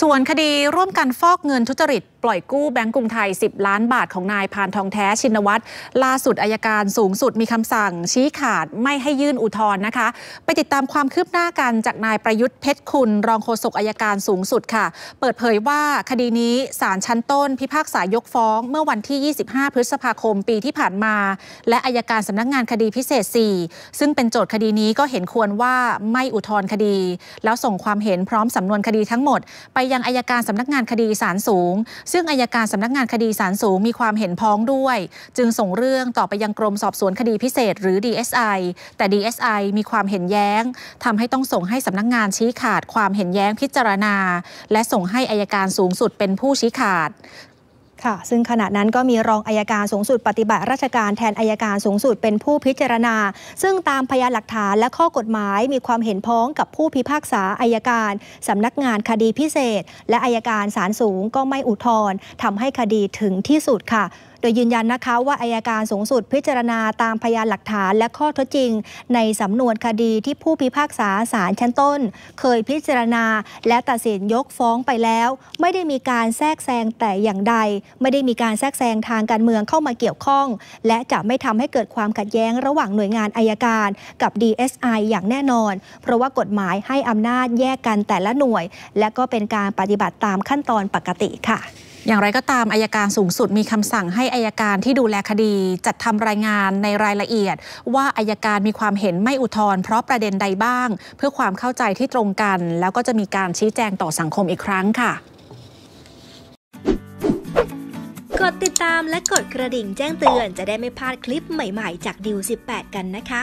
ส่วนคดีร่วมกันฟอกเงินทุจริตปล่อยกู้แบงก์กรุงไทย 10 ล้านบาทของนายพานทองแท้ชินวัตรล่าสุดอายการสูงสุดมีคำสั่ง ชี้ขาด ไม่ให้ยื่นอุทธรณ์นะคะ ไปติดตามความคืบหน้ากันจากนายประยุทธ์เพชรคุณ รองโฆษกอายการสูงสุดค่ะ เปิดเผยว่าคดีนี้ศาลชั้นต้น พิพากษายกฟ้อง เมื่อวันที่ 25 พฤษภาคมปีที่ผ่านมา และอายการสำนักงานคดีพิเศษ4ซึ่งเป็นโจทย์คดีนี้ก็เห็นควรว่าไม่อุทธรณ์คดี แล้วส่งความเห็นพร้อมสำนวนคดีทั้งหมด ไปยังอายการสำนักงานคดีศาลสูงซึ่งอายการสำนักงานคดีสารสูงมีความเห็นพ้องด้วย จึงส่งเรื่องต่อไปยังกรมสอบสวนคดีพิเศษ หรือ DSI แต่ DSI มีความเห็นแย้งทำให้ต้องส่งให้สำนักงานชี้ขาดความเห็นแย้งพิจารณา และส่งให้อายการสูงสุดเป็นผู้ชี้ขาดค่ะซึ่งขณะนั้นก็มีรองอายการสูงสุดปฏิบัติ ราชการแทนอายการสูงสุดเป็นผู้พิจารณา ซึ่งตามพยานหลักฐานและข้อกฎหมายมีความเห็นพ้องกับผู้พิพากษาอายการสำนักงานคดีพิเศษและอายการศาลสูงก็ไม่อุทธรณ์ทำให้คดีถึงที่สุดค่ะโดยยืนยันนะคะว่าอายการสูงสุด พิจารณาตามพยานหลักฐานและข้อเท็จจริง ในสำนวนคดีที่ผู้พิพากษาศาลชั้นต้น เคยพิจารณาและตัดสินยกฟ้องไปแล้ว ไม่ได้มีการแทรกแซงแต่อย่างใดไม่ได้มีการแทรกแซงทางการเมืองเข้ามาเกี่ยวข้อง และจะไม่ทำให้เกิดความขัดแย้งระหว่างหน่วยงานอายการ กับ DSI อย่างแน่นอน เพราะว่ากฎหมายให้อำนาจแยกกันแต่ละหน่วย และก็เป็นการปฏิบัติตามขั้นตอนปกติค่ะอย่างไรก็ตามอายการสูงสุดมีคำสั่งให้อายการที่ดูแลคดีจัดทำรายงานในรายละเอียด ว่าอายการมีความเห็นไม่อุทธรณ์เพราะประเด็นใดบ้าง เพื่อความเข้าใจที่ตรงกัน แล้วก็จะมีการชี้แจงต่อสังคมอีกครั้งค่ะ กดติดตามและกดกระดิ่งแจ้งเตือนจะได้ไม่พลาดคลิปใหม่ๆ จากดิว18 กันนะคะ